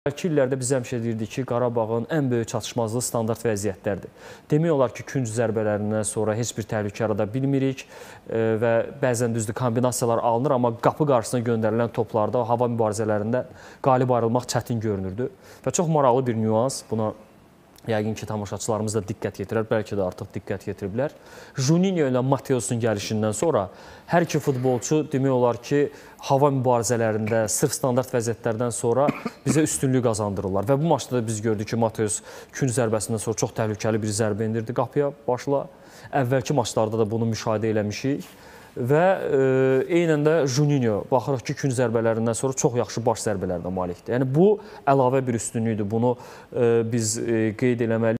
Əvvəlki illərdə biz həmişə deyirdik ki, Qarabağın ən böyük çatışmazlığı standart vəziyyətlərdir. Demək olar ki, künc zərbələrindən sonra heç bir təhlükə yarada bilmirik e, və bəzən düzdür kombinasiyalar alınır, amma qapı qarşısına göndərilən toplarda, hava mübarizələrində qalib ayrılmaq çətin görünürdü. Və çox maraqlı bir nüans buna Yəqin ki, tamaşaçılarımız da diqqət yetirər, bəlkə də artıq diqqət yetiriblər. Juninho ilə Mateosun gəlişindən sonra hər iki futbolçu demək olar ki, hava mübarizələrində sırf standart vəziyyətlərdən sonra bizə üstünlük qazandırırlar və bu maçda da biz gördük ki, Mateos kün zərbəsindən sonra çox təhlükəli bir zərbə endirdi qapıya başla. Əvvəlki maçlarda da bunu müşahidə eləmişik və e, eynən də Juninho baxırıq ki, kün zərbələrindən sonra çox yaxşı baş zərbələrə malikdir. Yəni bu əlavə bir üstünlükdür. Bunu e, biz e, qeyd eləməliyik.